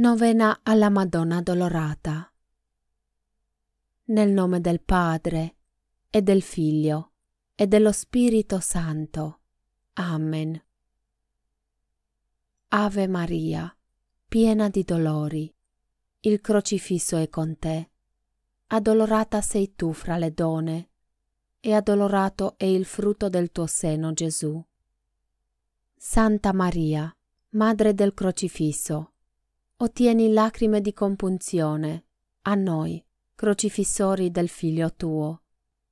Novena alla Madonna Dolorata. Nel nome del Padre e del Figlio e dello Spirito Santo. Amen. Ave Maria, piena di dolori, il crocifisso è con te. Addolorata sei tu fra le donne, e addolorato è il frutto del tuo seno, Gesù. Santa Maria, Madre del crocifisso, ottieni lacrime di compunzione a noi, crocifissori del Figlio tuo,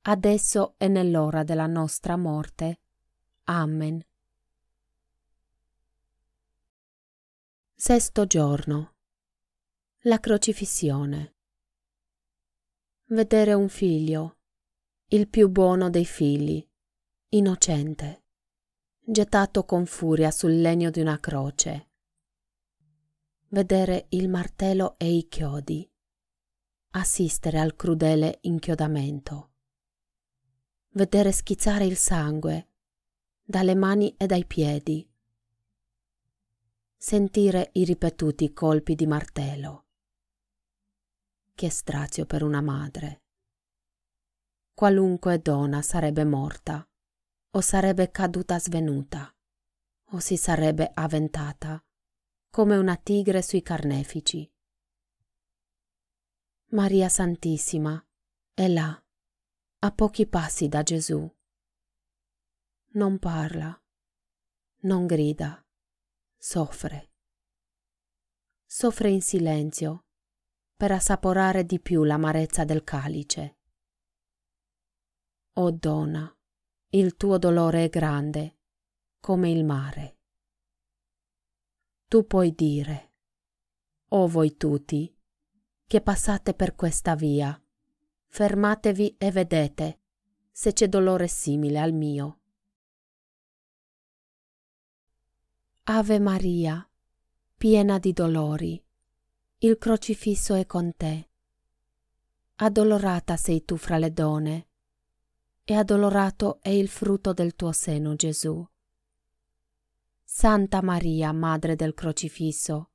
adesso e nell'ora della nostra morte. Amen. Sesto giorno. La crocifissione. Vedere un figlio, il più buono dei figli, innocente, gettato con furia sul legno di una croce vedere il martello e i chiodi, assistere al crudele inchiodamento, vedere schizzare il sangue dalle mani e dai piedi, sentire i ripetuti colpi di martello. Che strazio per una madre. Qualunque donna sarebbe morta, o sarebbe caduta svenuta, o si sarebbe avventata come una tigre sui carnefici. Maria Santissima è là, a pochi passi da Gesù. Non parla, non grida, soffre. Soffre in silenzio per assaporare di più l'amarezza del calice. O donna, il tuo dolore è grande, come il mare tu puoi dire, o voi tutti, che passate per questa via, fermatevi e vedete se c'è dolore simile al mio. Ave Maria, piena di dolori, il crocifisso è con te. Addolorata sei tu fra le donne, e addolorato è il frutto del tuo seno, Gesù. Santa Maria, Madre del Crocifisso,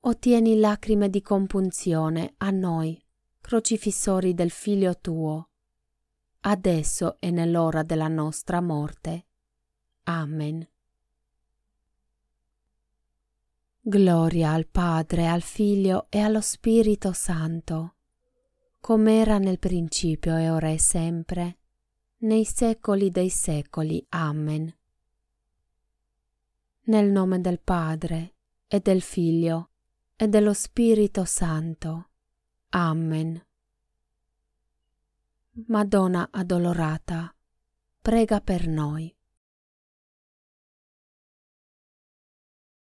ottieni lacrime di compunzione a noi, crocifissori del Figlio tuo, adesso e nell'ora della nostra morte. Amen. Gloria al Padre, al Figlio e allo Spirito Santo, come era nel principio e ora è sempre, nei secoli dei secoli. Amen. Nel nome del Padre e del Figlio e dello Spirito Santo. Amen. Madonna addolorata, prega per noi.